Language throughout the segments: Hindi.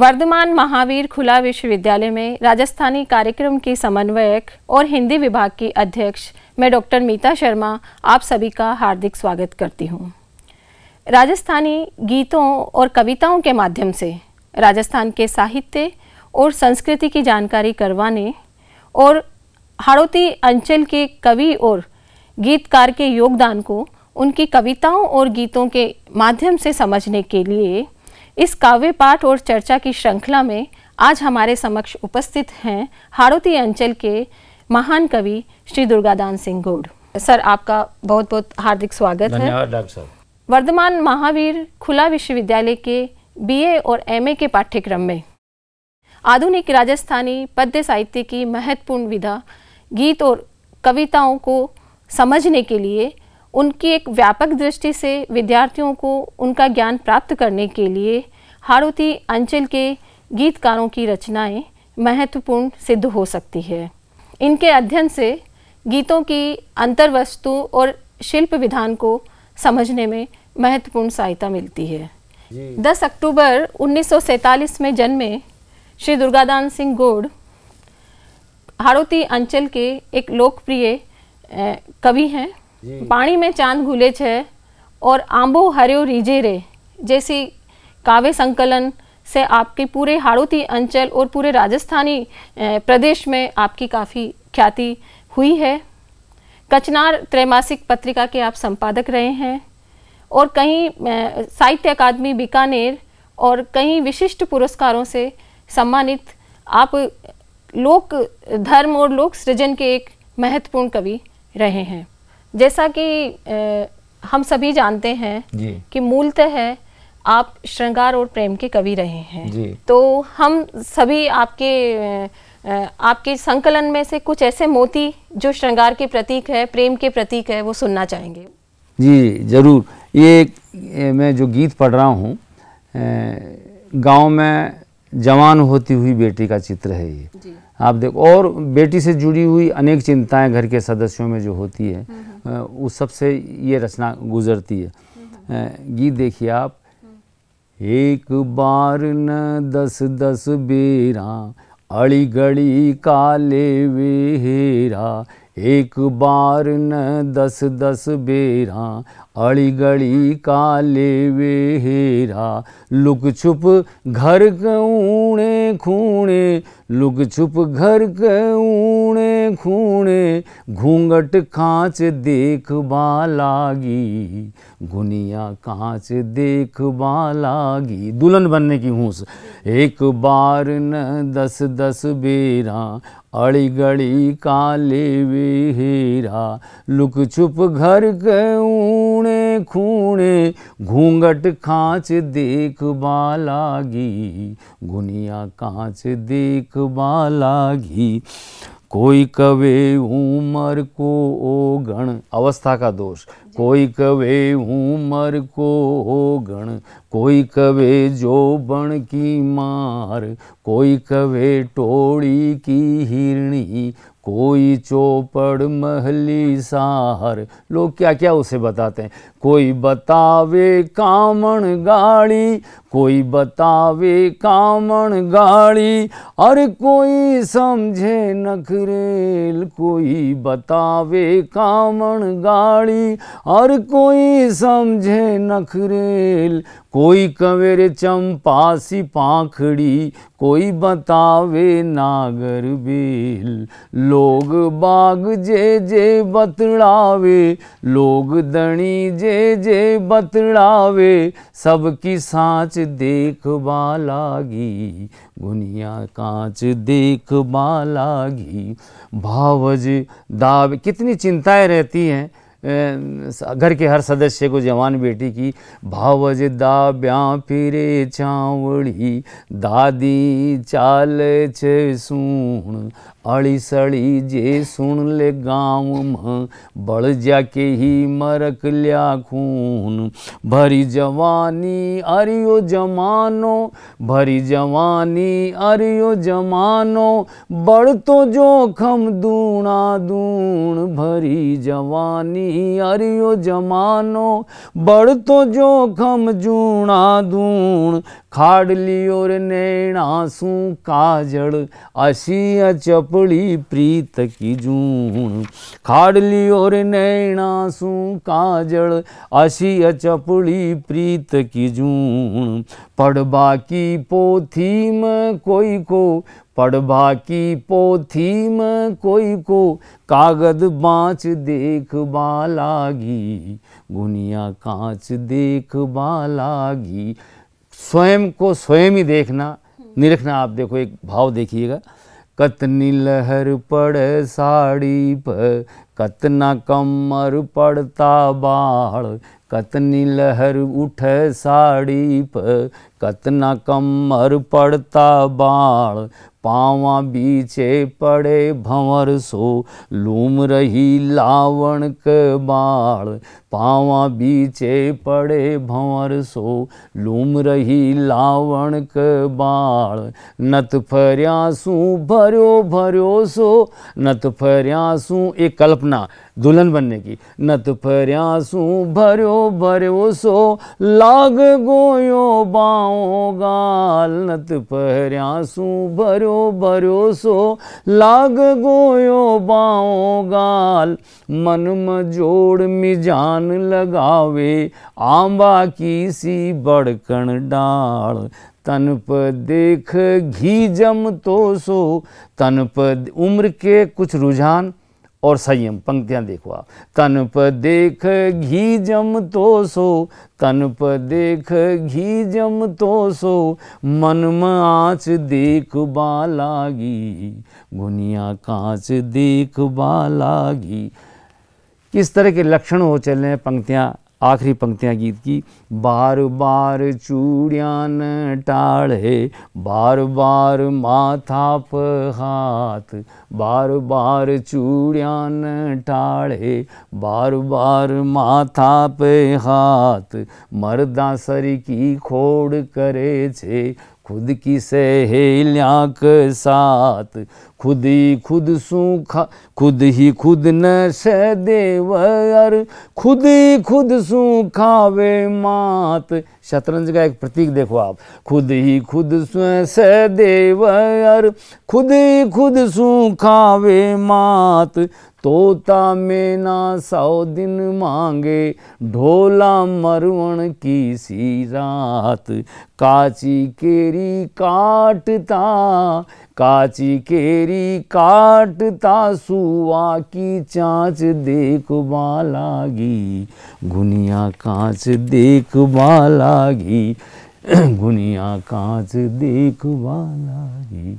वर्धमान महावीर खुला विश्वविद्यालय में राजस्थानी कार्यक्रम की समन्वयक और हिंदी विभाग की अध्यक्ष मैं डॉक्टर मीता शर्मा आप सभी का हार्दिक स्वागत करती हूँ राजस्थानी गीतों और कविताओं के माध्यम से राजस्थान के साहित्य और संस्कृति की जानकारी करवाने और हाड़ोती अंचल के कवि और गीतकार के योगदान को उनकी कविताओं और गीतों के माध्यम से समझने के लिए इस काव्य पाठ और चर्चा की श्रृंखला में आज हमारे समक्ष उपस्थित हैं हाड़ोती अंचल के महान कवि श्री दुर्गादान सिंह गोड़ सर आपका बहुत बहुत हार्दिक स्वागत है वर्धमान महावीर खुला विश्वविद्यालय के बीए और एमए के पाठ्यक्रम में आधुनिक राजस्थानी पद्य साहित्य की महत्वपूर्ण विधा गीत और कविताओं को समझने के लिए उनकी एक व्यापक दृष्टि से विद्यार्थियों को उनका ज्ञान प्राप्त करने के लिए हाड़ौती अंचल के गीतकारों की रचनाएं महत्वपूर्ण सिद्ध हो सकती है इनके अध्ययन से गीतों की अंतर्वस्तु और शिल्प विधान को समझने में महत्वपूर्ण सहायता मिलती है 10 अक्टूबर 1947 में जन्मे श्री दुर्गादान सिंह गोड़ हाड़ौती अंचल के एक लोकप्रिय कवि हैं पानी में चांद ઘૂલે छे और आंबो हरियो रीजे रे जैसी काव्य संकलन से आपके पूरे हाड़ोती अंचल और पूरे राजस्थानी प्रदेश में आपकी काफ़ी ख्याति हुई है कचनार त्रैमासिक पत्रिका के आप संपादक रहे हैं और कई साहित्य अकादमी बीकानेर और कई विशिष्ट पुरस्कारों से सम्मानित आप लोक धर्म और लोक सृजन के एक महत्वपूर्ण कवि रहे हैं जैसा कि हम सभी जानते हैं कि मूलतः है आप श्रृंगार और प्रेम के कवि रहे हैं तो हम सभी आपके आपके संकलन में से कुछ ऐसे मोती जो श्रृंगार के प्रतीक है प्रेम के प्रतीक है वो सुनना चाहेंगे जी ज़रूर ये मैं जो गीत पढ़ रहा हूँ गांव में जवान होती हुई बेटी का चित्र है ये आप देखो और बेटी से जुड़ी हुई अनेक चिंताएं घर के सदस्यों में जो होती है हम्म। उस सब से ये रचना गुजरती है गीत देखिए आप एक बार न दस दस बेरा अड़ी गड़ी काले हेरा एक बार न दस दस बेरा अड़ी गड़ी काले हेरा लुक छुप घर के ऊणे खूणे लुक छुप घर के ऊणे खूण घूंघट कांच देख लागी गुनिया कांच देख लागी दुल्हन बनने की हूँस एक बार न दस दस बेरा अड़ी गड़ी काले हेरा लुक छुप घर के ऊणे खूणे घूंघट कांच देख लागी गुनिया कांच देख लागी कोई कवे उमर को ओ गण अवस्था का दोष कोई कवे उमर को ओ गण कोई कवे जो बण की मार कोई कवे टोड़ी की हिरणी कोई चौपड़ महली साहर लोग क्या क्या उसे बताते हैं कोई बतावे कामण गाड़ी कोई बतावे कामण गाड़ी अरे कोई समझे नखरेल कोई बतावे कामण गाड़ी और कोई समझे नखरेल कोई कंवर चंपासी पाखड़ी कोई बतावे नागर बेल लोग बाग जे जे बतड़ावे लोग दणी जे जे बतड़ावे सबकी साँच देखबा गुनिया कांच देखबा लागी भावज दावे कितनी चिंताएं रहती हैं घर के हर सदस्य को जवान बेटी की भावज दा ब्या फिरे चावड़ी दादी चाल छे सुन अड़ी सड़ी जे सुन ले गाँव में बढ़ जाके ही मरक लिया खून भरी जवानी अरियो जमानो भरी जवानी अरियो जमानो बढ़ तो जोखम दूणा दूण भरी जवानी अरियो जमानो बढ़ तो जोखम जूणा दूण खाड़ लियो नैण आंसू काजल असिया चपली प्रीत की जून खाड़ लियो नैण आंसू काजल असिया चपली प्रीत की जून पढ़बा की पोथी में कोई को पढ़बा की पोथी में कोई को कागद बाँच देख बालागी गुनिया कांच देख बालागी स्वयं को स्वयं ही देखना निरखना आप देखो एक भाव देखिएगा कतनी लहर पड़ साड़ी पर कतना कमर पड़ता बाढ़ कतनी लहर उठ साड़ी पर कतना कमर पड़ता बाढ़ पावा बीचे पड़े भंवर सो लूम रही लावण के बाढ़ पावा बीचे पड़े भंवर सो लूम रही लावण के बाढ़ नत फरिया सू भरो भरो सो नत फरिया सू एक कल्पना दुल्हन बनने की नत फरिया सू भरो भरो सो लाग गोयो बा पाऊं गाल नत पर आंसू भरो भरो सो लाग गोयो बाओ गाल मन मजोड़ मिजान लगावे आंबा की सी बड़कन डाल तन पर देख घी जम तो सो तन पर उम्र के कुछ रुझान और संयम पंक्तियां देखो आप तन पर देख घी जम तो सो तन पर देख घी जम तो सो मन में आँच देख बालागी गुनिया कांच देख बालागी किस तरह के लक्षण हो चल रहे हैं पंक्तियाँ आखिरी पंक्तियाँ गीत की बार बार चूड़िया न टाढ़े बार बार माथा पर बार बार चूड़िया न टाढ़े बार बार माथा पे हाथ मरदा सर की खोड़ करे छे खुद की सहेलियाँ के साथ खुद ही खुद सूखा खुद ही खुद नश देवर खुद ही खुद सूखा वे मात शतरंज का एक प्रतीक देखो आप खुद ही खुद स्वस देवर खुद ही खुद सूखा वे मात तोता मेना सौ दिन मांगे ढोला मरुण की सी रात काची केरी काटता काची केरी काटता सुआ की चाँच देखबा लागी गुनिया कांच देखबा लागी गुनिया कांच देखबा लागी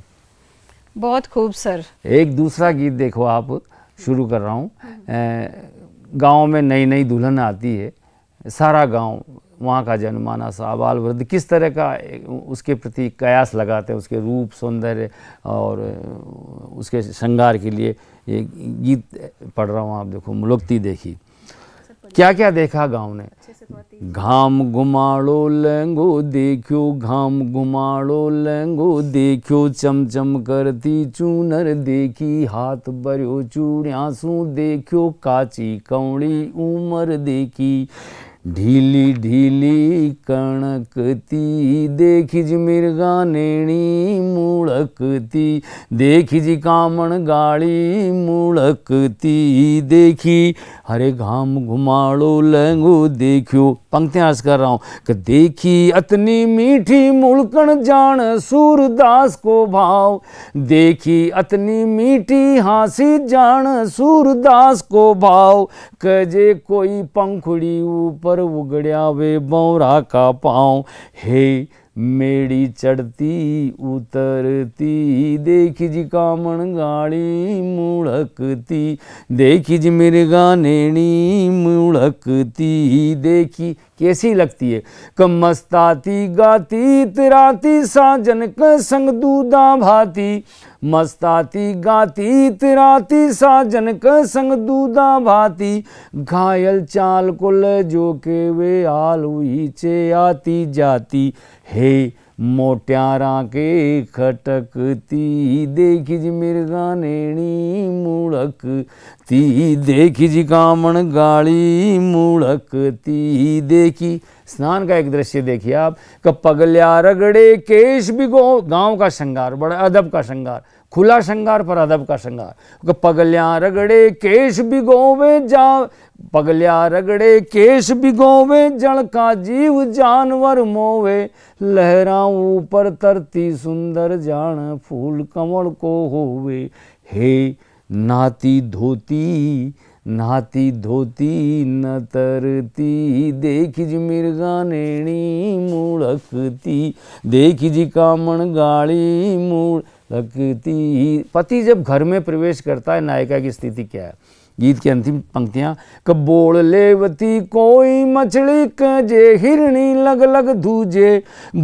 बहुत खूब सर एक दूसरा गीत देखो आप शुरू कर रहा हूँ गाँव में नई नई दुल्हन आती है सारा गांव वहाँ का जनमानस आबाल वृद्ध किस तरह का उसके प्रति कयास लगाते हैं उसके रूप सौंदर्य और उसके श्रृंगार के लिए ये गीत पढ़ रहा हूँ आप देखो मुलुक्ति देखी अच्छा, क्या क्या देखा गांव ने घाम घुमाड़ो लहंगो देखो घाम घुमाड़ो लहंगो देखो चमचम करती चूनर देखी हाथ भरियो चूड़िया सू देखो काची कौड़ी उमर देखी ढीली ढीली कणकती देखिज नेणी मुड़कती देखिज कामण गाड़ी मुड़कती देखी हरे घाम घुमाड़ो लहंगो देखियो पंक्तियाँ हंस कर रहा हूँ कि देखी अतनी मीठी मुड़कण जान सूरदास को भाव देखी अतनी मीठी हाँसी जान सूरदास को भाव कजे कोई पंखुड़ी ऊपर पर उगड़्या वे बौरा का पाँव हे मेड़ी चढ़ती उतरती देखी जी कामन गाड़ी मुड़कती देखी जी मेरे गाने मुड़कती देखी कैसी लगती है कमस्ताती मस्ताती गाती तिराती साजन का संग दूदा भाती मस्ताती गाती तिराती साजन जनक संग दूदा भाती घायल चाल कुल जो के वे आलू ही चे आती जाती हे मोट्यारा के खटकती देखी जी मिर्गा नेणी मुड़क ती देखी जी कामण गाड़ी मूड़क ती देखी स्नान का एक दृश्य देखिए आप कपगल्या रगड़े केश भी गो गांव का श्रृंगार बड़ा अदब का श्रृंगार खुला श्रृंगार पर अदब का श्रृंगार पगलिया रगड़े केश भिगोवे जा पगलिया रगड़े केश गोवे जड़ का जीव जानवर मोवे लहरा ऊपर तरती सुंदर जान फूल कमल को होवे हे नाती धोती नाती धोती न तरती देखी जी मिर्गा नेणी मूड़कती देखी जी कामण गाड़ी मूड़ लगती ही पति जब घर में प्रवेश करता है नायिका की स्थिति क्या है गीत की अंतिम पंक्तियाँ कबोल लेवती कोई मछली कजे हिरणी लग लग दूजे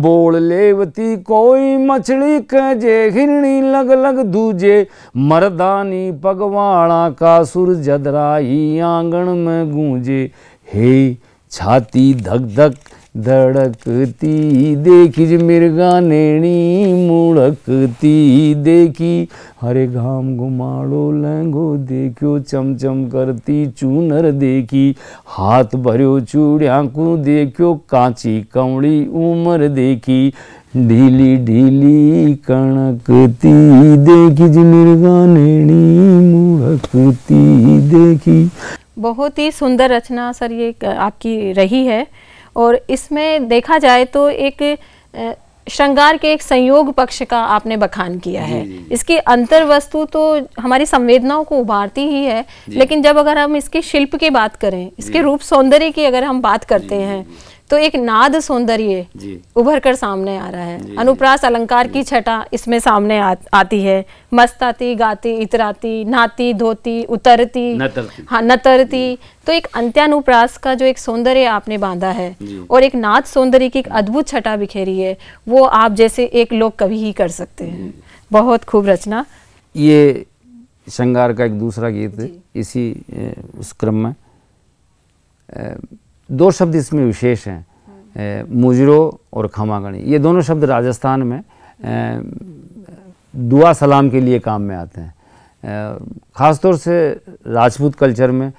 बोल लेवती कोई मछली कजे हिरणी लग लग दूजे मरदानी पगवाड़ा का सुर जदरा ही आंगन में गूंजे हे छाती धक धक धड़कती देखी मिर्गा नेणी मुड़कती देखी हरे घाम घुमाड़ो लहंगो देखो चमचम करती चूनर देखी हाथ भरो चूड़िया को कांची कौड़ी उमर देखी ढीली ढीली कणकती देखी मिर्गा नेणी मुड़कती देखी बहुत ही सुंदर रचना सर ये आपकी रही है और इसमें देखा जाए तो एक श्रृंगार के एक संयोग पक्ष का आपने बखान किया है इसकी अंतर वस्तु तो हमारी संवेदनाओं को उभारती ही है लेकिन जब अगर हम इसके शिल्प की बात करें इसके रूप सौंदर्य की अगर हम बात करते हैं तो एक नाद सौंदर्य उभर कर सामने आ रहा है अनुप्रास अलंकार की छटा इसमें सामने आ, आती है मस्ताती गाती इतराती नाती धोती उतरती हाँ नतरती तो एक अंत्यानुप्रास का जो एक सौंदर्य आपने बांधा है और एक नाद सौंदर्य की एक अद्भुत छटा बिखेरी है वो आप जैसे एक लोग कभी ही कर सकते हैं बहुत खूब रचना ये श्रृंगार का एक दूसरा गीत इसी उस क्रम में दो शब्द इसमें विशेष हैं हाँ। मुजरो और खमागणी ये दोनों शब्द राजस्थान में दुआ सलाम के लिए काम में आते हैं ख़ासतौर से राजपूत कल्चर में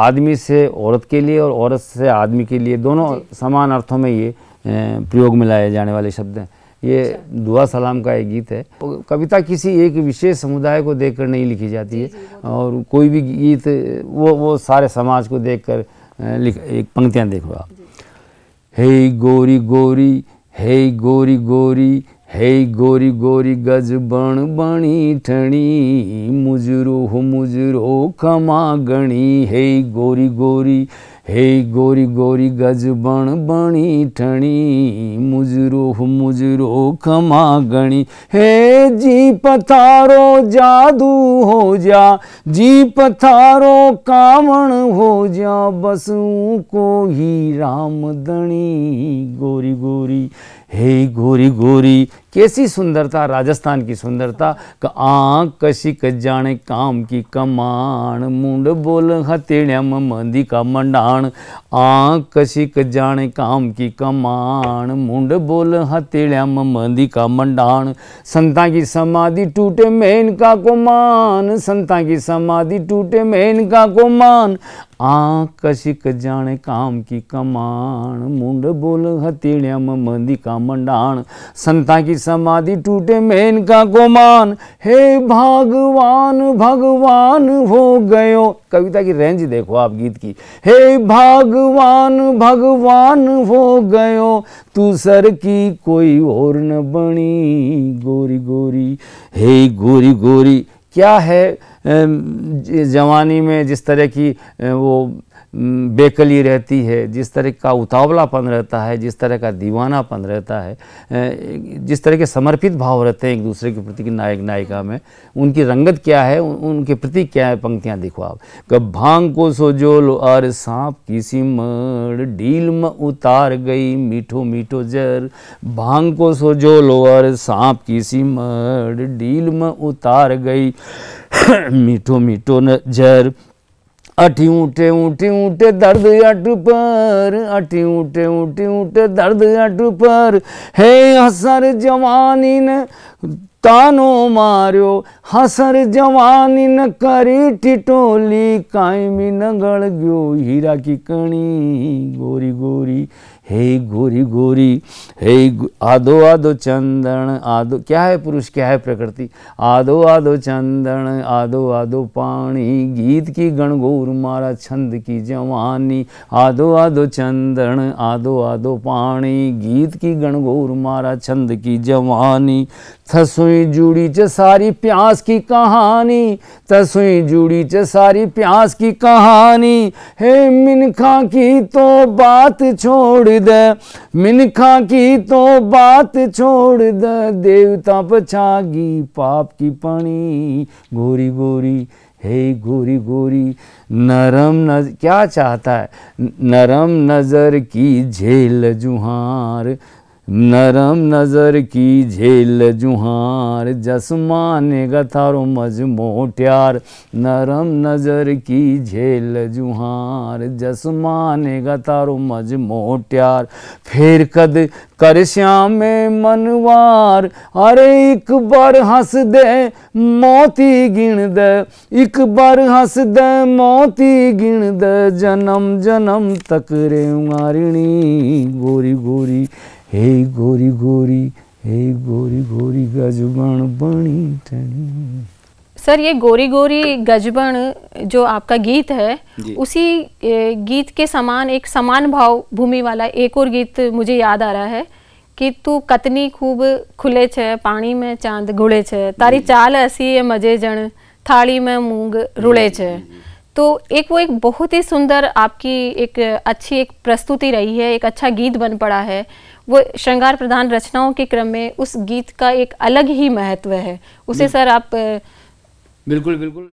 आदमी से औरत के लिए और औरत से आदमी के लिए दोनों समान अर्थों में ये प्रयोग में लाए जाने वाले शब्द हैं ये अच्छा। दुआ सलाम का एक गीत है कविता किसी एक विशेष समुदाय को देखकर नहीं लिखी जाती है तो और कोई भी गीत वो वो सारे समाज को देखकर लिख एक पंक्तियाँ देखो आप हे गोरी गोरी हे गोरी गोरी हे गोरी गोरी गज बण बणी ठणी मुजरो मुजरो खमा गणी हे गोरी गोरी हे गोरी गोरी गज बण बणी ठणी मुजरोह मुजरो खमा गणी हे जी पथारो जादू हो जा जी पथारो कावण हो जा बस को ही रामदणी गोरी गोरी हे गोरी गोरी कैसी सुंदरता राजस्थान की सुंदरता क आँख कशी क जाने काम की कमान मुंड बोल हथेड़ मंदी का मंडाण आँख कशी क जाने काम की कमान मुंड बोल हथेड़ मंदी का मंडाण संता की समाधि टूटे मेन का को मान संता की समाधि टूटे मेन का को मान आकशिक जाने काम की कमान मुंड बोल हथेड़िया मंदी का मंडाण संता की समाधि टूटे मेन का गोमान हे भगवान भगवान हो गयो कविता की रेंज देखो आप गीत की हे भगवान भगवान हो गयो तू सर की कोई और न बनी गोरी गोरी हे गोरी गोरी क्या है जवानी में जिस तरह की वो बेकली रहती है जिस तरह का उतावलापन रहता है जिस तरह का दीवानापन रहता है जिस तरह के समर्पित भाव रहते हैं एक दूसरे के प्रति की नायक नायिका में उनकी रंगत क्या है उन, उनके प्रति क्या है पंक्तियाँ दिखो आप कब भांग को सोजोल अरे सांप की सिमर डील म उतार गई मीठो मीठो जर भांग को सोजोल अरे सांप की सिमर डील म उतार गई मीठो मीठो न जर अठी ऊँटे ऊँटी ऊँटे दर्द अट पर अठी ऊँटे ऊँटी ऊँटे दर्द अट पर हे हसर जवानी ने तानो मारियो हसर जवानी न करी टिटोली कायमी न गड़ गयो हीरा की कणी गोरी गोरी हे गोरी गोरी हे आदो आदो चंदन आदो क्या है पुरुष क्या है प्रकृति आदो आदो चंदन आदो आदो पानी गीत की गणगौर मारा छंद की जवानी आदो आदो चंदन आदो आदो पानी गीत की गणगौर मारा छंद की जवानी थसुई जुड़ी च सारी प्यास की कहानी तसुई जुड़ी च सारी प्यास की कहानी हे मिनखा की तो बात छोड़ दे मिनखा की तो बात छोड़ दे देवता पछागी पाप की पानी गोरी गोरी हे गोरी गोरी नरम नज क्या चाहता है नरम नज़र की झेल जुहार नरम नजर की झेल जुहार जसमान गथारो मजमो प्यार नरम नजर की झेल जुहार जसमान गथारो मजमो प्यार फिर कद कर श्याम मनवार अरे एक बार हंस दे मोती गिन दे एक बार हंस दे मोती गिन दे जन्म जन्म तक रे मारिणी गोरी गोरी हे गोरी गोरी हे गोरी गोरी गजबण बणी तनी सर ये गोरी गोरी गजबण जो आपका गीत है उसी गीत के समान एक समान भाव भूमि वाला एक और गीत मुझे याद आ रहा है कि तू कतनी खूब खुले छे पानी में चांद घुले छे तारी चाल ऐसी है मजे जण थाली में मूंग रुले छे तो एक वो एक बहुत ही सुंदर आपकी एक अच्छी एक प्रस्तुति रही है एक अच्छा गीत बन पड़ा है वो श्रृंगार प्रधान रचनाओं के क्रम में उस गीत का एक अलग ही महत्व है उसे सर आप बिल्कुल बिल्कुल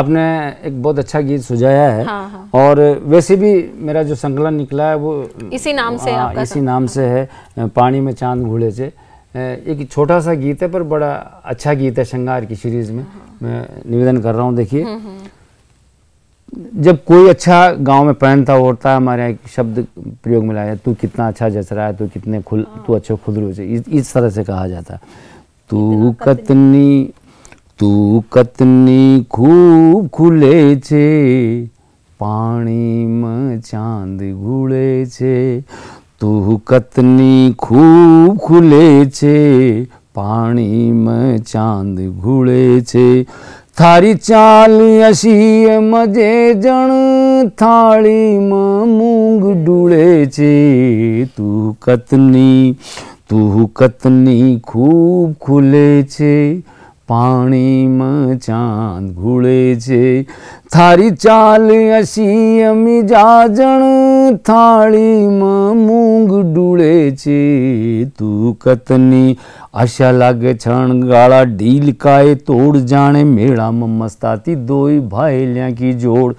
आपने एक बहुत अच्छा गीत सुझाया है हाँ, हाँ। और वैसे भी मेरा जो संकलन निकला है वो इसी नाम से हाँ, आ, इसी नाम से है पानी में चांद घोड़े से एक छोटा सा गीत है पर बड़ा अच्छा गीत है श्रृंगार की सीरीज में हाँ। मैं निवेदन कर रहा हूँ देखिए हम्म, हम्म। जब कोई अच्छा गांव में पहनता ओढ़ता हमारे यहाँ शब्द प्रयोग में लाया तू कितना अच्छा जच रहा है तू कितने खुल हाँ। तू अच्छे खुदरू इस, इस तरह से कहा जाता तू कतनी तू कतनी खूब खुले छे चांद ચાંદ छे तू તું खूब खुले छे છે में चांद ગુળે छे થારી ચાલ અસીએ મજે જણ થાળીમાં મૂંગ ડૂળે છે તું કતની તું કતની ખૂબ ખુલે છે પાણીમાં ચાંદ ઘૂળે છે થારી ચાલ અસીએ મિજાજણ થાળીમાં મૂંગ ડૂળે છે તું કતની આશા લાગે છણગાળા ઢીલકાએ તોડ જાણે મેળામાં મસ્તાતી દોઈ ભાઈ લ્યાંકી જોડ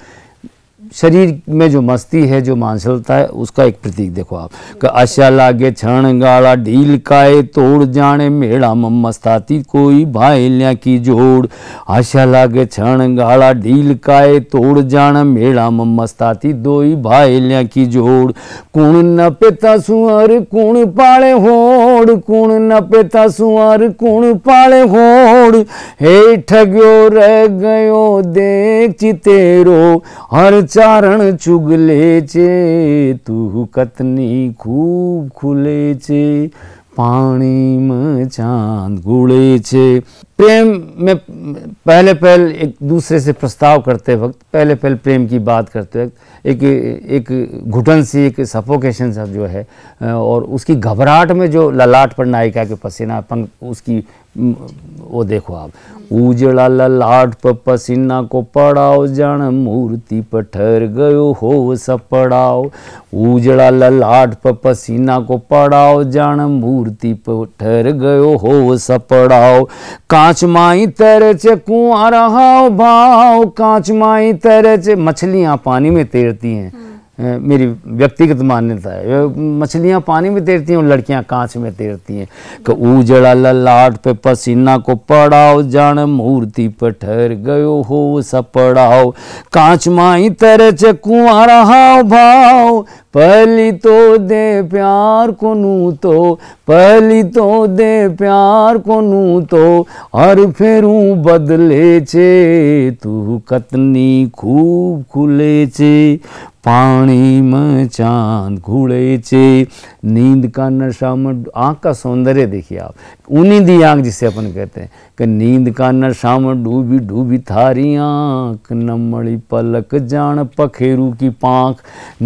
शरीर में जो मस्ती है जो मानसलता है उसका एक प्रतीक देखो आप आशा लागे क्षण गाला ढील काए तोड़ जाने मेड़ा मस्ताती कोई भाईलिया की जोड़ आशा लागे क्षण गाला ढील काए तोड़ जाने मेड़ा मस्ताती दो ही की जोड़ कुण न पिता सुअर कुण पाले होड़ कुण न पिता सुअर कुण पाले होड़ हे ठग्यो रह गयो देख चितेरो हर चारण चुगले चे तू कतनी खूब खुले चे पानी में चांद गुड़े चे प्रेम में पहले पहल एक दूसरे से प्रस्ताव करते वक्त पहले पहल प्रेम की बात करते वक्त एक एक घुटन सी एक सफोकेशन सा जो है और उसकी घबराहट में जो ललाट पर नायिका के पसीना पंख उसकी वो देखो आप उजड़ा ललाट पर पसीना को पड़ाओ जन मूर्ति पर ठहर गयो हो स पड़ाओ उजड़ा ललाट पर पसीना को पड़ाओ जन मूर्ति पर ठहर गयो हो सपड़ाओ कांच माई तरह च कुआ रहा भाव कांच माई तरह च मछलियाँ पानी में तैरती हैं मेरी व्यक्तिगत मान्यता है मछलियाँ पानी में तैरती हैं और लड़कियाँ कांच में तैरती हैं कि उजड़ा ललाट पे पसीना को पड़ाओ जान मूर्ति पर ठहर गयो हो सपड़ाओ कांच माई तरह च कुआ रहा भाव पहली तो दे प्यार को नू तो पहली तो दे प्यार को नू तो और फेरू बदले छे तू कतनी खूब खुले छे पानी में चांद घुड़े चे नींद का नशा में आँख का सौंदर्य देखिए आप उन्हीं दी आँख जिसे अपन कहते हैं क नींद का शाम डूबी डूबी थारी आँख नमड़ी पलक जान पखेरू की पाँख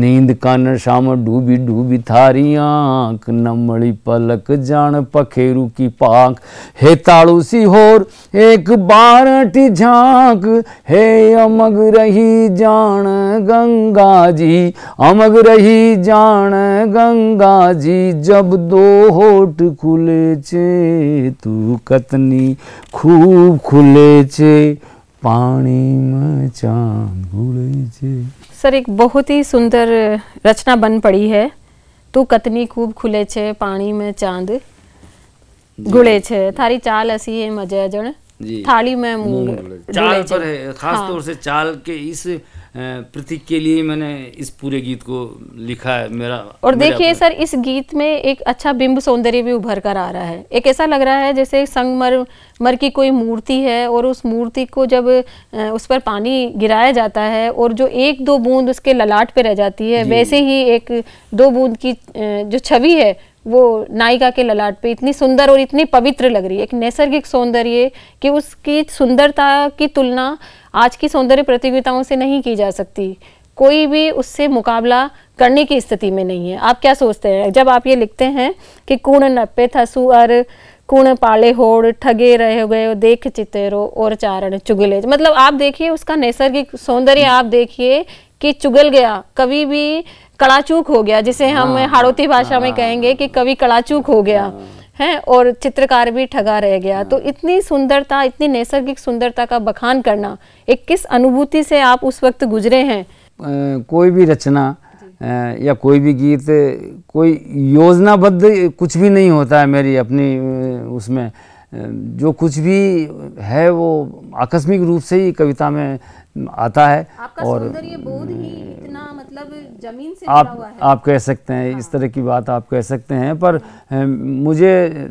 नींद का शाम डूबी डूबी थारी आँख नमड़ी पलक जान पखेरू की पाँख हे ताड़ू सी होर एक टी झांक हे अमग रही जान गंगा जी अमग रही जान गंगा जी जब दो होठ खुले चे तू कतनी खूब खुले पानी सर एक बहुत ही सुंदर रचना बन पड़ी है तू कतनी खूब खुले पानी में चांद गुड़े छे थारी चाल असी है मजे जन थाली में मूंग चाल पर है खास हाँ। तौर से चाल के इस प्रतीक के लिए मैंने इस पूरे गीत को लिखा है मेरा और देखिए सर इस गीत में एक अच्छा बिंब सौंदर्य भी उभर कर आ रहा है एक ऐसा लग रहा है जैसे संगमर मर की कोई मूर्ति है और उस मूर्ति को जब उस पर पानी गिराया जाता है और जो एक दो बूंद उसके ललाट पे रह जाती है वैसे ही एक दो बूंद की जो छवि है वो नायिका के ललाट पे इतनी सुंदर और इतनी पवित्र लग रही है एक नैसर्गिक सौंदर्य कि उसकी सुंदरता की तुलना आज की सौंदर्य प्रतियोगिताओं से नहीं की जा सकती कोई भी उससे मुकाबला करने की स्थिति में नहीं है आप क्या सोचते हैं जब आप ये लिखते हैं कि कूण नपे थसु अर कुण पाले होड़ ठगे रह गए देख चितेरो और चारण चुगले मतलब आप देखिए उसका नैसर्गिक सौंदर्य आप देखिए कि चुगल गया कभी भी कड़ाचूक हो गया जिसे हम हाड़ोती हाँ, भाषा में हाँ, हाँ। कहेंगे कि कवि कड़ाचूक हो गया है और चित्रकार भी ठगा रह गया तो इतनी सुंदरता इतनी नैसर्गिक सुंदरता का बखान करना एक किस अनुभूति से आप उस वक्त गुजरे हैं कोई भी रचना या कोई भी गीत कोई योजनाबद्ध कुछ भी नहीं होता है मेरी अपनी उसमें जो कुछ भी है वो आकस्मिक रूप से ही कविता में आता है आपका और बोध ही इतना मतलब जमीन से आप हुआ है। आप कह सकते हैं हाँ। इस तरह की बात आप कह सकते हैं पर मुझे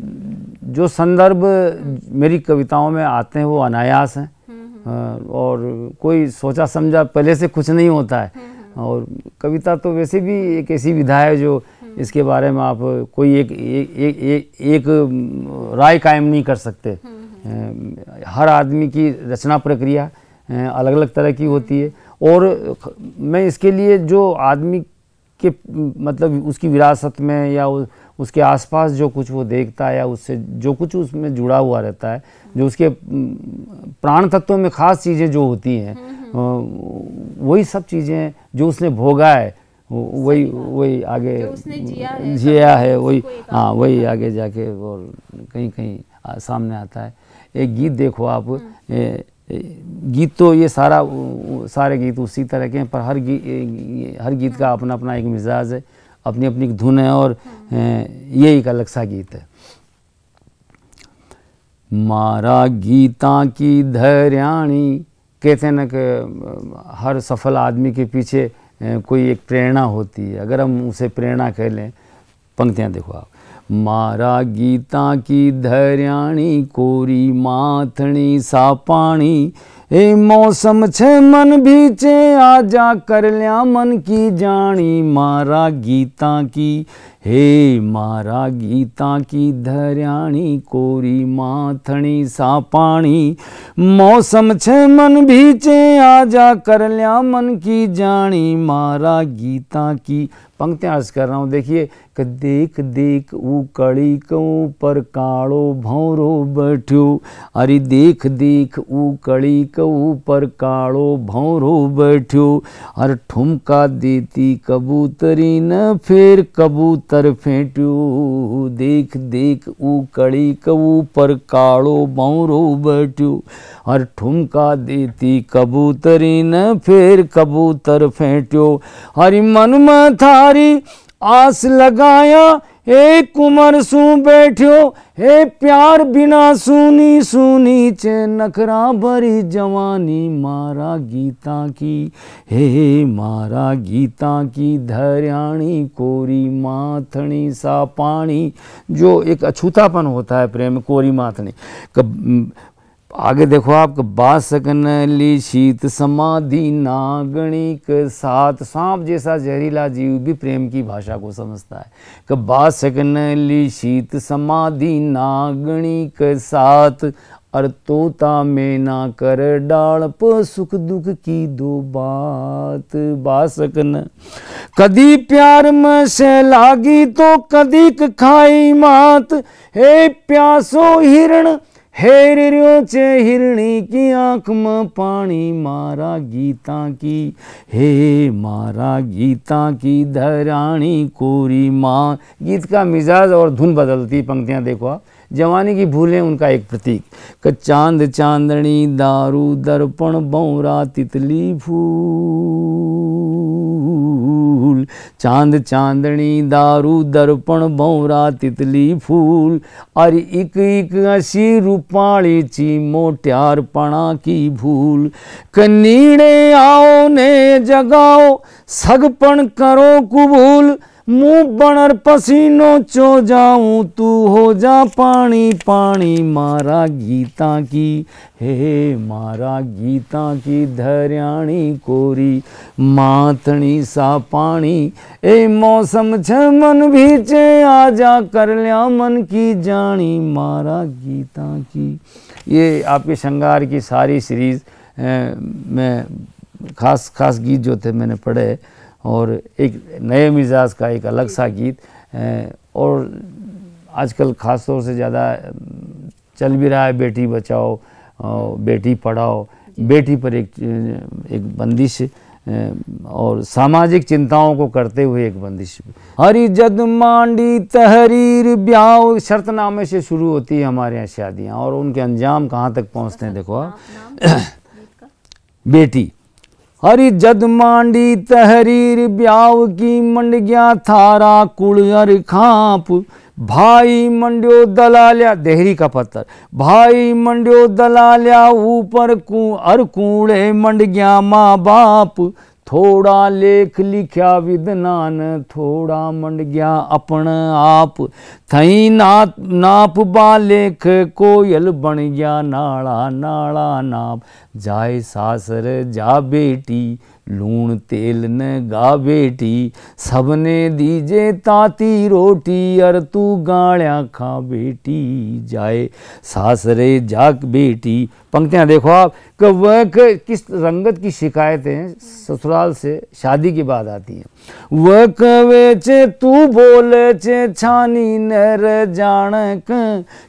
जो संदर्भ हम्म। मेरी कविताओं में आते हैं वो अनायास हैं हम्म, हम्म। और कोई सोचा समझा पहले से कुछ नहीं होता है और कविता तो वैसे भी एक ऐसी विधा है जो इसके बारे में आप कोई एक एक, एक, एक, एक राय कायम नहीं कर सकते हर आदमी की रचना प्रक्रिया अलग अलग तरह की होती है और मैं इसके लिए जो आदमी के मतलब उसकी विरासत में या उसके आसपास जो कुछ वो देखता है या उससे जो कुछ उसमें जुड़ा हुआ रहता है जो उसके प्राण तत्वों में ख़ास चीज़ें जो होती हैं हम्म, हम्म। वही सब चीज़ें जो उसने भोगा है वही वही आगे जिया है, जिया है वही हाँ वही आगे जाके और कहीं कहीं सामने आता है एक गीत देखो आप हम्म। गीत तो ये सारा सारे गीत उसी तरह के हैं पर हर गी, हर गीत का अपना अपना एक मिजाज है अपनी अपनी धुन है और हाँ। ये एक अलग सा गीत है मारा गीता की धैर्याणी कहते हैं ना कि हर सफल आदमी के पीछे कोई एक प्रेरणा होती है अगर हम उसे प्रेरणा कह लें पंक्तियाँ देखो आप मारा गीता की धरियाणी कोरी माथनी सा पाणी ए मौसम छ मन भीचे आ जा कर लिया मन की जानी मारा गीता की हे मारा गीता की धरियाणी कोरी माथनी सा पाणी मौसम छ मन भीचे आ जा कर लिया मन की जानी मारा गीता की पंक्तियाँ अर्ज कर रहा हूँ देखिए देख देख ऊ कड़ी को पर काड़ो भौरो बैठ्यो अरे देख देख ऊ कड़ी को पर काड़ो भौरो बैठ्यो हर ठुमका देती कबूतरी न फिर कबूतर फेंटो देख देख ऊ कड़ी को पर काड़ो भौरो बैठ्यो हर ठुमका देती कबूतरी न फिर कबूतर फेंट्यो अरे मन मथा तुम्हारी आस लगाया हे कुमर सू बैठो हे प्यार बिना सुनी सुनी चे नखरा भरी जवानी मारा गीता की हे मारा गीता की धरियाणी कोरी माथणी सा पानी जो एक अछूतापन होता है प्रेम कोरी माथणी आगे देखो आप बासकन ली शीत समाधि नागणिक सात सांप जैसा जहरीला जीव भी प्रेम की भाषा को समझता है क बासकन ली शीत समाधि नागणिक सात अर तोता में ना कर डाल पर सुख दुख की दो बात बासकन कदी प्यार में से लागी तो कदी खाई मात हे प्यासो हिरण हेर चे हिरणी की आंख में पानी मारा गीता की हे मारा गीता की धरानी कोरी माँ गीत का मिजाज और धुन बदलती पंक्तियाँ देखो आप जवानी की भूलें उनका एक प्रतीक क चांद चांदनी दारू दर्पण बौरा तितली फू फूल चांद चांदनी दारू दर्पण भौरा तितली फूल अरे इक इक असी रूपाळीची की भूल कनीड़े आओ ने जगाओ सगपण करो कुबूल मुँह पसीनो चो जाऊं तू हो जा पानी पानी मारा गीता की हे मारा गीता की धरियाणी कोरी माथनी सा पानी ए मौसम छ मन भीचे जा कर लिया मन की जानी मारा गीता की ये आपके श्रृंगार की सारी सीरीज़ में खास खास गीत जो थे मैंने पढ़े और एक नए मिजाज का एक अलग सा गीत और आजकल ख़ास तौर से ज़्यादा चल भी रहा है बेटी बचाओ बेटी पढ़ाओ बेटी पर एक एक बंदिश और सामाजिक चिंताओं को करते हुए एक बंदिश हरी जद मांडी तहरीर ब्याह शर्तनामे से शुरू होती है हमारे यहाँ शादियाँ और उनके अंजाम कहाँ तक पहुँचते हैं अच्छा, देखो हाँ। बेटी हरि जद मांडी तहरीर ब्याव की मंड गया थारा कुड़ अर खाप भाई मंडियो दलाल्या देहरी का पत्थर भाई मंडियो दलाल्या ऊपर कू अर कूड़े मंड गया माँ बाप थोड़ा लेख लिखा विदनान थोड़ा मंड गया अपन आप थई नाप नाप बा लेख कोयल बन गया नाला नाला नाप जाए सासर जा बेटी लूण तेल न गा बेटी सबने दीजे ताती रोटी अर तू गाड़िया खा बेटी जाए सासरे जा बेटी पंक्तियाँ देखो आप कि वह किस रंगत की शिकायतें ससुराल से शादी के बाद आती हैं वह कवे चे तू बोले चे छानी नर जानक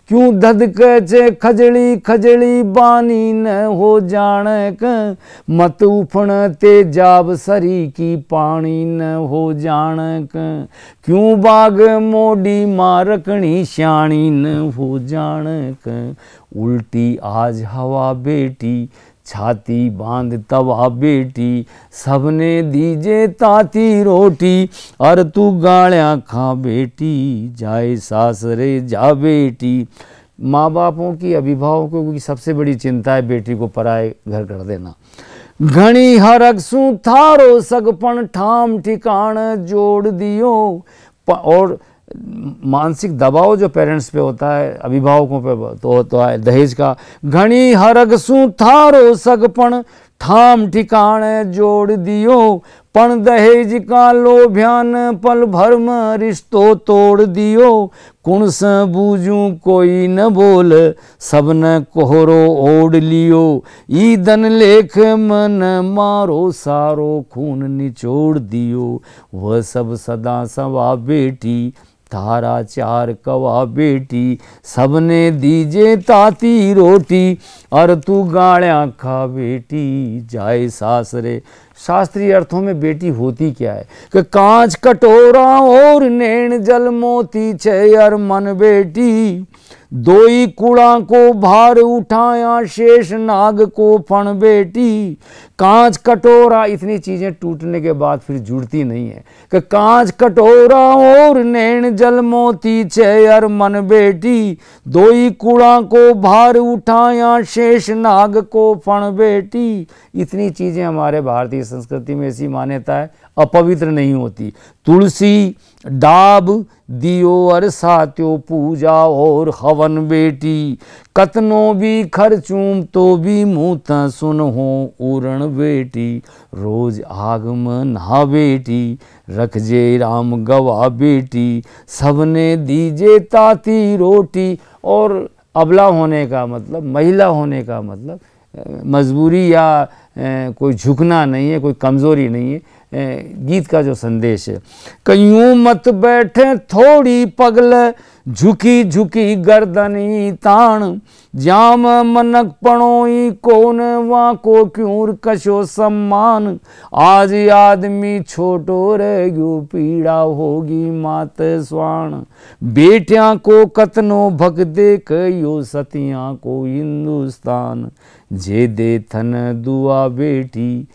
क्यों धदक चे खजड़ी खजड़ी बानी न हो जानक मत उफण ते जाब सरी की पानी न हो जानक क्यों बाग मोडी मारकणी श्याणी न हो जानक उल्टी आज हवा बेटी छाती बांध तवा बेटी सबने दीजे ताती रोटी अर तू गालियाँ खा बेटी जाए सासरे जा बेटी माँ बापों की अभिभावकों की सबसे बड़ी चिंता है बेटी को पराए घर कर देना घनी हरक सु थारो सगपन ठाम ठिकाण जोड़ दियो और मानसिक दबाव जो पेरेंट्स पे होता है अभिभावकों पे तो होता तो है दहेज का घनी हरग सू थारो सगपण ठाम ठिकाणे जोड़ दियो पण दहेज का लोभ्यान पल भरम रिश्तो तोड़ दियो कुण स बूझू कोई न बोल सब न कोहरो ओढ़ लियो ई दन लेख मन मारो सारो खून निचोड़ दियो वह सब सदा सवा बेटी धारा चार कवा बेटी सबने दीजे ताती रोटी और तू गाड़िया खा बेटी जाए सासरे शास्त्रीय अर्थों में बेटी होती क्या है कि कांच कटोरा और नैन जल मोती छे अर मन बेटी दो ही कूड़ा को भार उठाया शेष नाग को फण बेटी कांच कटोरा इतनी चीज़ें टूटने के बाद फिर जुड़ती नहीं है कि कांच कटोरा और नैन जल मोती चेयर मन बेटी दो ही कूड़ा को भार उठाया शेष नाग को फण बेटी इतनी चीज़ें हमारे भारतीय संस्कृति में ऐसी मान्यता है अपवित्र नहीं होती तुलसी डाब दियो और सात्यो पूजा और हवन बेटी कतनो भी खर्चूम तो भी मुँह सुन हो उरण बेटी रोज आग में नहा बेटी रख जे राम गवा बेटी सबने दीजे ताती रोटी और अबला होने का मतलब महिला होने का मतलब मजबूरी या कोई झुकना नहीं है कोई कमज़ोरी नहीं है गीत का जो संदेश है कहीं मत बैठे थोड़ी पगल झुकी झुकी गर्दनी तान जाम मनक पणोई कोन वा को क्यों कशो सम्मान आज आदमी छोटो रह गयो पीड़ा होगी मात स्वाण बेटियाँ को कतनो भग दे कहो सतियाँ को हिंदुस्तान जे दे थन दुआ बेटी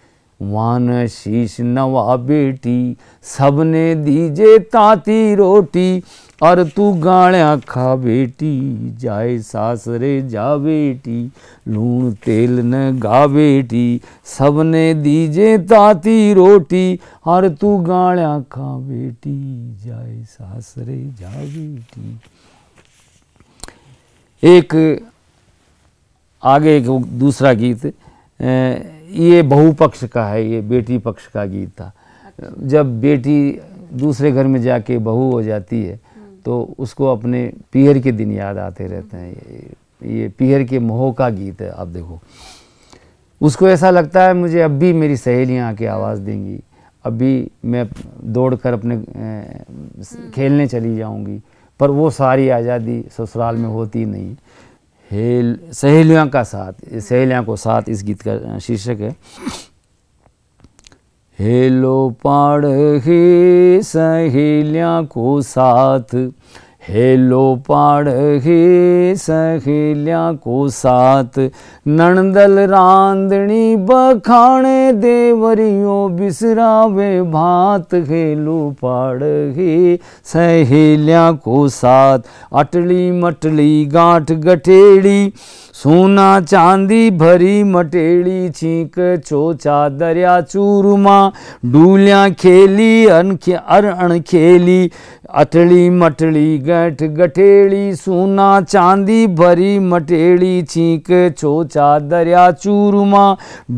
वान शीश नवा बेटी सबने दीजे ताती रोटी और तू गाणिया खा बेटी जाए सासरे जा बेटी लून तेल न गा बेटी सबने दीजे ताती रोटी और तू गाणिया खा बेटी जाए सासरे जा बेटी एक आगे एक दूसरा गीत ये पक्ष का है ये बेटी पक्ष का गीत था अच्छा। जब बेटी दूसरे घर में जाके बहू हो जाती है हम्म। तो उसको अपने पीहर के दिन याद आते रहते हैं ये ये पीहर के मोह का गीत है आप देखो उसको ऐसा लगता है मुझे अब भी मेरी सहेलियाँ आके आवाज़ हम्म। देंगी अभी मैं दौड़ कर अपने हम्म। खेलने चली जाऊँगी पर वो सारी आज़ादी ससुराल में होती नहीं हेल सहेलियों का साथ सहेलियों को साथ इस गीत का शीर्षक है हेलो पाड़ ही सहेलियाँ को साथ हेलो पाड़ ही सहेलिया को साथ नणदल रांदनी बखाने देवरियो बिसरावे भात हेलो पाड़ ही सहेलिया को साथ अटली मटली गांठ गठेड़ी सोना चांदी भरी मटेड़ी छींक चोचा दरिया चूरमा डूलियाँ खेली अनखे अर अण खेली अटली मटली गठ गठेली सोना चांदी भरी मटेली छींक छोचा दरिया चूरमा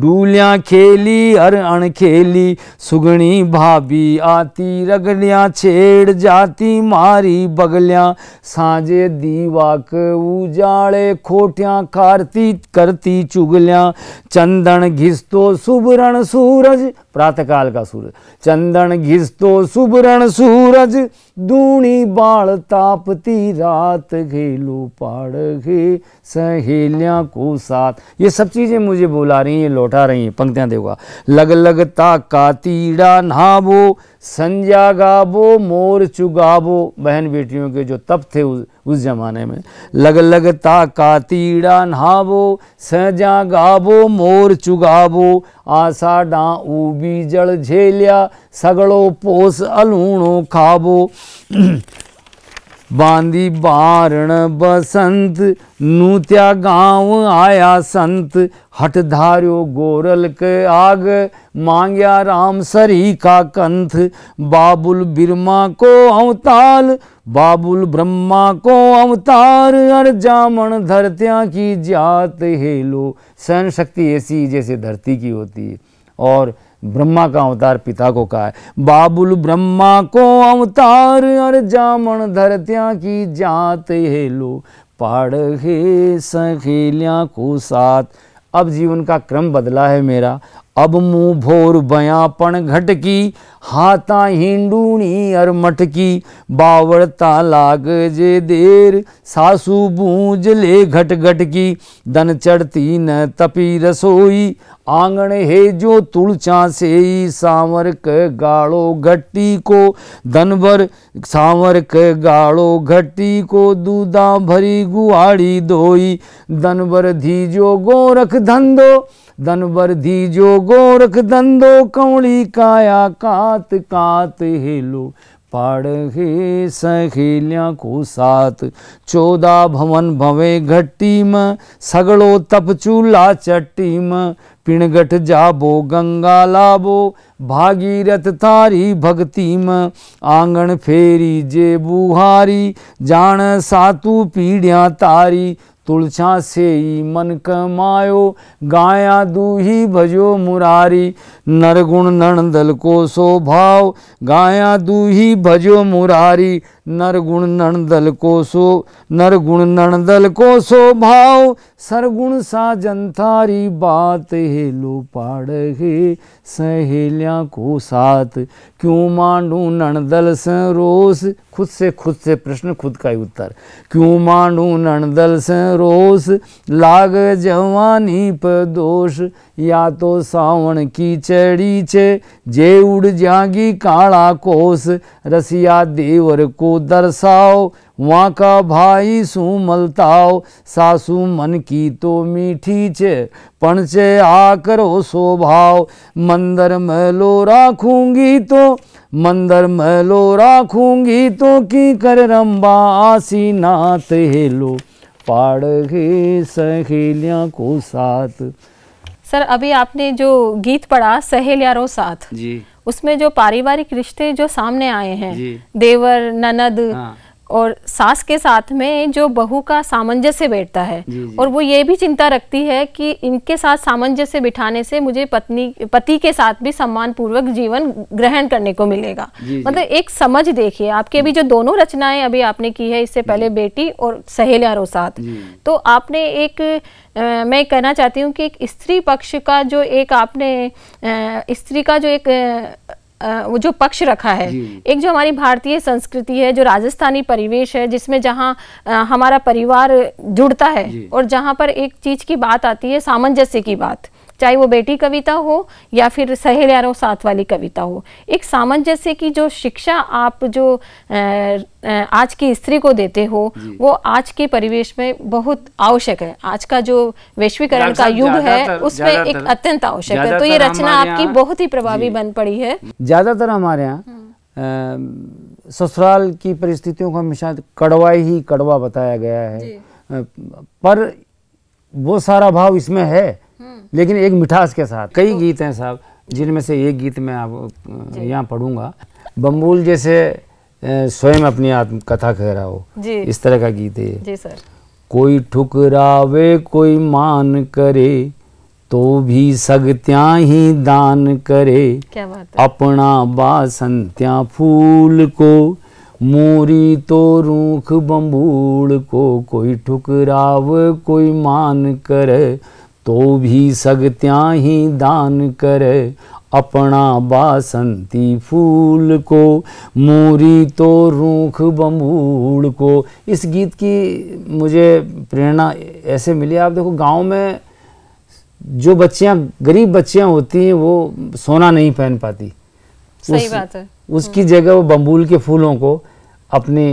डूलिया खेली हर अणखेली सुगणी भाभी आती रगड़िया छेड़ जाती मारी बगलिया साजे दीवाक उजाड़े खोटिया कारती करती चुगलिया चंदन घिसतो सुबरण सूरज प्रातकाल का सूरज चंदन घिसतो सुबरण सूरज दूनी बाल तापती रात घेलू पाड़ घे सहेलियाँ को साथ ये सब चीज़ें मुझे बुला रही हैं लौटा रही हैं पंक्तियाँ देगा लग लगता तीड़ा नहाबो संजा गाबो मोर चुगाबो बहन बेटियों के जो तप थे उस उस जमाने में लग लगता तीड़ा नहाबो संजा गाबो मोर चुगाबो आशा डाँ ऊबी जड़ झेलिया सगड़ो पोस अलूणो खाबो बांदी बारण बसंत नूत्या गांव आया संत हट धार्यो गोरल के आग मांग्या राम सरी का कंथ बाबुल बिरमा को अवताल बाबुल ब्रह्मा को अवतार अर जामण धरत्या की जात हेलो सहन शक्ति ऐसी जैसे धरती की होती है और ब्रह्मा का अवतार पिता को कहा है बाबुल ब्रह्मा को अवतार और जामन धरत्या की जात हे लो पहाड़ हे सहेलिया को साथ अब जीवन का क्रम बदला है मेरा अब मुँह भोर बयापण घटकी हाथा हिंडूणी और मटकी बावड़ता लाग जे देर सासू बूझ ले घट घटकी दन चढ़ती न तपी रसोई आंगण है जो तुलचा से ही सांवर क गाड़ो घट्टी को धनवर सांवर क गाड़ो घट्टी को दूधा भरी गुहाड़ी धोई धनवर धीजो गोरख धंधो धनवर धीजो गोरख धंधो कौड़ी काया कात कात हेलो पाड़े हे सहेलियाँ को साथ चौदह भवन भवे घट्टी में सगड़ो तप चूल्हा चट्टी में पिणगट जाबो गंगा लाबो भागीरथ थारी भक्ति म आंगण फेरी जे बुहारी जान सातु पीढ़ियाँ तारी तुलसा से ही मन कमायो गाया दूही भजो मुरारी नरगुण दल को भाव गाया दूही भजो मुरारी नरगुण दल को सो नरगुण दल को भाव सरगुण सा जनतारी बात हे लो पाड़ हे सहेलियाँ को साथ क्यों मांडू दल सरोस खुद से खुद से प्रश्न खुद का ही उत्तर क्यों मानू नणदल से रोष लाग जवानी पर दोष या तो सावण की चढ़ी छे जे उड़ जागी काला कोस रसिया देवर को दर्शाओ वहाँ का भाई सू मलताओ सासू मन की तो मीठी छे पणचे आ करो सो भाव मंदर मैलो राखूंगी तो मंदर मैलो राखूंगी तो की कर रंबा आसी नात हेलो पाड़े सहेलिया को साथ सर अभी आपने जो गीत पढ़ा सहेलिया रो साथ जी उसमें जो पारिवारिक रिश्ते जो सामने आए हैं देवर ननद हाँ। और सास के साथ में जो बहू का सामंजस्य बैठता है जी, जी। और वो ये भी चिंता रखती है कि इनके साथ सामंजस्य बिठाने से मुझे पत्नी पति के साथ भी सम्मान पूर्वक जीवन ग्रहण करने को मिलेगा जी, मतलब एक समझ देखिए आपके अभी जो दोनों रचनाएं अभी आपने की है इससे पहले बेटी और सहेलियां साथ तो आपने एक आ, मैं कहना चाहती हूँ कि एक स्त्री पक्ष का जो एक आपने स्त्री का जो एक आ, वो जो पक्ष रखा है एक जो हमारी भारतीय संस्कृति है जो राजस्थानी परिवेश है जिसमें जहाँ हमारा परिवार जुड़ता है और जहाँ पर एक चीज की बात आती है सामंजस्य की बात चाहे वो बेटी कविता हो या फिर सहेलियारों साथ वाली कविता हो एक सामंजस्य की जो शिक्षा आप जो आज की स्त्री को देते हो वो आज के परिवेश में बहुत आवश्यक है आज का जो वैश्वीकरण का युग है उसमें एक अत्यंत आवश्यक है तो ये रचना आपकी बहुत ही प्रभावी बन पड़ी है ज्यादातर हमारे यहाँ हम्म। ससुराल की परिस्थितियों को हमेशा कड़वा ही कड़वा बताया गया है पर वो सारा भाव इसमें है लेकिन एक मिठास के साथ कई तो गीत हैं साहब जिनमें से एक गीत मैं आप यहाँ पढ़ूंगा बम्बूल जैसे स्वयं अपनी कथा कह रहा हो इस तरह का गीत है जी सर कोई ठुकरावे कोई मान करे तो भी सगत्या ही दान करे क्या बात है? अपना बासंत्या फूल को मोरी तो रूख बम्बूल को कोई ठुकराव कोई मान कर तो भी सगत्या ही दान कर अपना बासंती फूल को मोरी तो रूख बमूल को इस गीत की मुझे प्रेरणा ऐसे मिली आप देखो गांव में जो बच्चियां गरीब बच्चियां होती हैं वो सोना नहीं पहन पाती सही उस, बात है उसकी हम्म। जगह वो बम्बूल के फूलों को अपने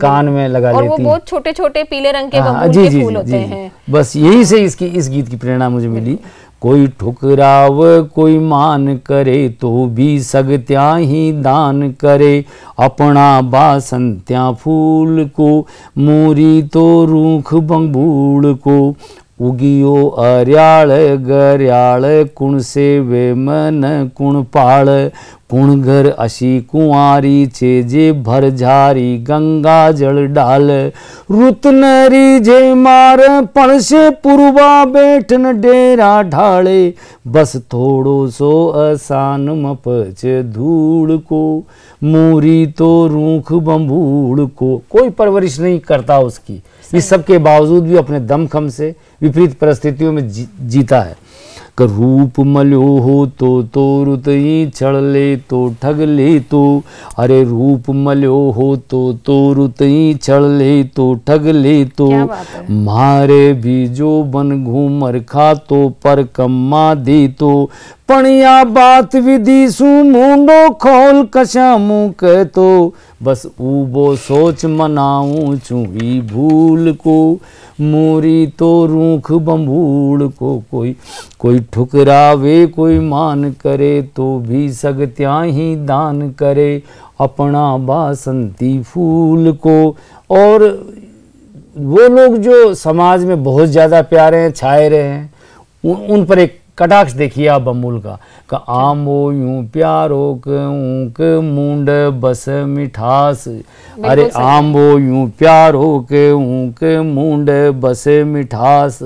कान में लगा और लेती वो बहुत छोटे छोटे पीले रंग के आ, हाँ, जी, के जी, फूल जी, होते जी, हैं बस यही से इसकी इस गीत की प्रेरणा मुझे मिली कोई ठुकराव कोई मान करे तो भी सगत्या ही दान करे अपना बासंत्या फूल को मोरी तो रूख बंगूल को उगियो अर्याल गर्याल कुण से वे मन कुण पाल कुणघर अशी कुआरी छे जे भर झारी गंगा जल डाल रुतनरी जे मार पण से पुरवा बैठन डेरा ढाले बस थोड़ो सो असान मपच धूल को मोरी तो रूख बम्बूड़ को कोई परवरिश नहीं करता उसकी इस सब के बावजूद भी अपने दमखम से विपरीत परिस्थितियों में जी, जीता है रूप मल्यो हो तो तो रुतई चढ़ ले तो ठग ले तो अरे रूप मल्यो हो तो तो रुतई चढ़ ले तो ठग ले तो मारे भी जो बन घूमर खा तो पर कम्मा दे तो पणिया बात विधि सु मुंडो खोल कशा मुँह कह तो बस ऊबो सोच मनाऊ चू भूल को मोरी तो रूख बम्बूड़ को कोई कोई ठुकरावे कोई मान करे तो भी सगत्या ही दान करे अपना बासंती फूल को और वो लोग जो समाज में बहुत ज़्यादा प्यारे हैं छाए रहे हैं उन पर एक कटाक्ष देखिए आप अमूल का का आमो यूं प्यारो ऊंक मुंड बस मिठास अरे आम आम्बो यूं प्यारो ऊंक मुंड बस मिठास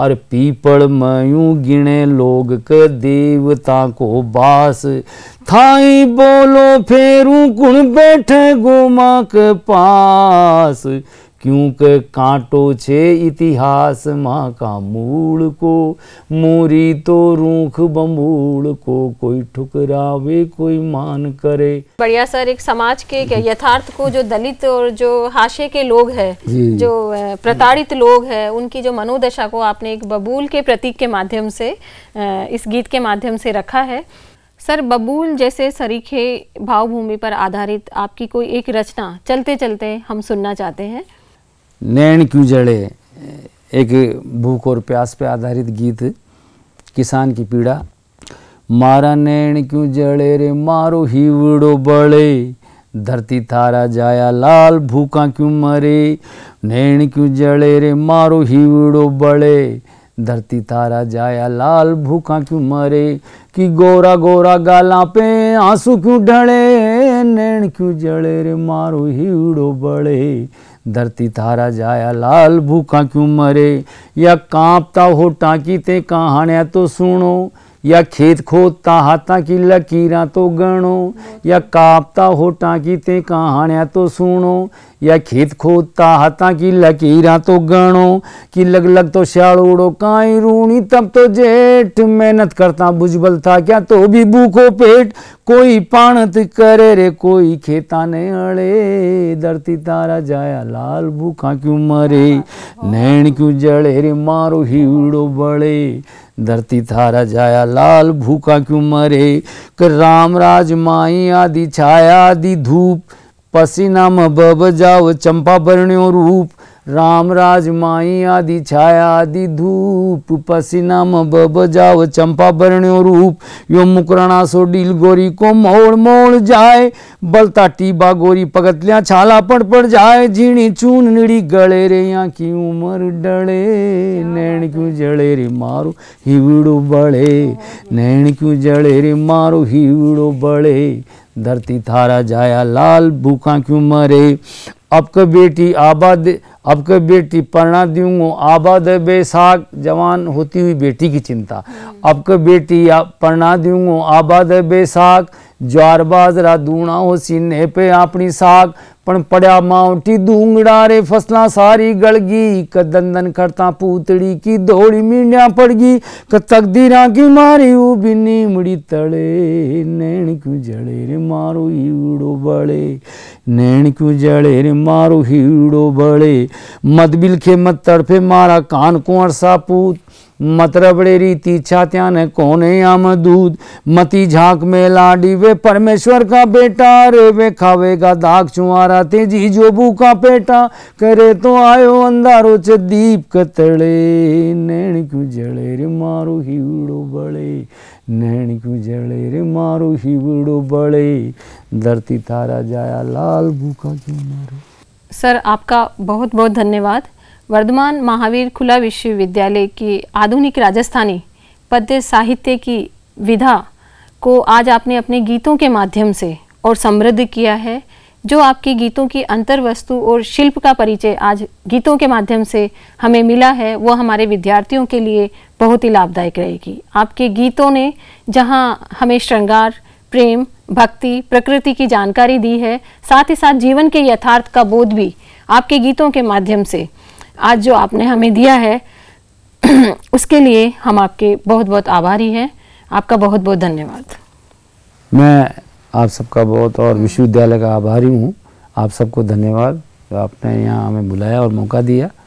अरे पीपड़ मयू गिणे लोग क देवता को बास थाई बोलो फेरू कुण बैठे गोमा के पास क्योंकि कांटो छे इतिहास माँ का मूल को मोरी तो रूख बमूल को कोई ठुकरावे कोई मान करे बढ़िया सर एक समाज के यथार्थ को जो दलित और जो हाशे के लोग हैं जो प्रताड़ित लोग हैं उनकी जो मनोदशा को आपने एक बबूल के प्रतीक के माध्यम से इस गीत के माध्यम से रखा है सर बबूल जैसे सरीखे भावभूमि पर आधारित आपकी कोई एक रचना चलते चलते हम सुनना चाहते हैं नैन क्यों जड़े एक भूख और प्यास पे आधारित गीत किसान की पीड़ा मारा नैन क्यों जड़े रे मारो ही उड़ो बड़े धरती थारा जाया लाल भूखा क्यों मरे नैन क्यों जड़े रे मारो ही उड़ो बड़े धरती थारा जाया लाल भूखा क्यों मरे कि गोरा गोरा गाला पे आंसू क्यों ढड़े नैन क्यों जड़े रे मारो ही उड़ो बड़े धरती थारा जाया लाल भूखा क्यों मरे या कांपता हो टाकी ते कहानियाँ तो सुनो या खेत खोदता हाथा की लकीर तो गणो या कांपता हो टाकी ते कहानियाँ तो सुनो या खेत खोदता हाथा की लकीर तो गणो कि लग लग तो श्याल उड़ो काई रूणी तब तो जेठ मेहनत करता बुझबल था क्या तो भी भूखो पेट कोई पाणत करे रे कोई खेता ने अड़े धरती तारा जाया लाल भूखा क्यों मरे नैण क्यों जड़े रे मारो ही उड़ो बड़े धरती थारा जाया लाल भूखा क्यों मरे कर राम राज माई आदि छाया आदि धूप पसीना में बब जाओ चंपा बरण्यो रूप राम राज माई आदि छाया आदि धूप पसीना में बब जाओ चंपा बरण्यो रूप यो मुकरणा सो डील गोरी को मोड़ मोड़ जाए बलता टीबा गोरी पगतलिया छाला पड़ पड़ जाए झीणी चून निड़ी गले रे या की उम्र डले नैण क्यों जड़े रे मारो हिवड़ो बड़े नैण क्यों जड़े रे मारो हिवड़ो बड़े धरती थारा जाया लाल भूखा क्यों मरे अब बेटी आबाद अब बेटी पढ़ना दूंगो आबाद बेसाख जवान होती हुई बेटी की चिंता अब के बेटी पढ़ना दूंगो आबाद बेसाख ज्वारबाज दूणा हो सीने पे अपनी साख पण पड़ा माउटी दूंगड़ा रे फसलां सारी गलगी कदंदन करता पूतड़ी की दौड़ी मीणा पड़गी क तकदीरा की मारी ऊ बिनी मुड़ी तले नैण क्यों जड़े रे मारो हीड़ो बड़े नैण क्यों जड़े रे मारो हीड़ो बड़े मत बिलखे मत तड़फे मारा कान कुंवर सा पूत मतरबड़े रीति छात्या ने कोने आम दूध मती झाक में लाडी वे परमेश्वर का बेटा रे वे खावेगा दाग चुआरा ते जी बू का पेटा करे तो आयो अंधारो च दीप कतड़े नैण क्यों जड़े रे मारो ही उड़ो बड़े नैण क्यों जड़े रे मारो ही उड़ो बड़े धरती तारा जाया लाल भूखा क्यों मारो सर आपका बहुत बहुत धन्यवाद वर्धमान महावीर खुला विश्वविद्यालय की आधुनिक राजस्थानी पद्य साहित्य की विधा को आज आपने अपने गीतों के माध्यम से और समृद्ध किया है जो आपके गीतों की अंतर वस्तु और शिल्प का परिचय आज गीतों के माध्यम से हमें मिला है वो हमारे विद्यार्थियों के लिए बहुत ही लाभदायक रहेगी आपके गीतों ने जहाँ हमें श्रृंगार प्रेम भक्ति प्रकृति की जानकारी दी है साथ ही साथ जीवन के यथार्थ का बोध भी आपके गीतों के माध्यम से आज जो आपने हमें दिया है उसके लिए हम आपके बहुत बहुत आभारी हैं आपका बहुत बहुत धन्यवाद मैं आप सबका बहुत और विश्वविद्यालय का आभारी हूँ आप सबको धन्यवाद आपने यहाँ हमें बुलाया और मौका दिया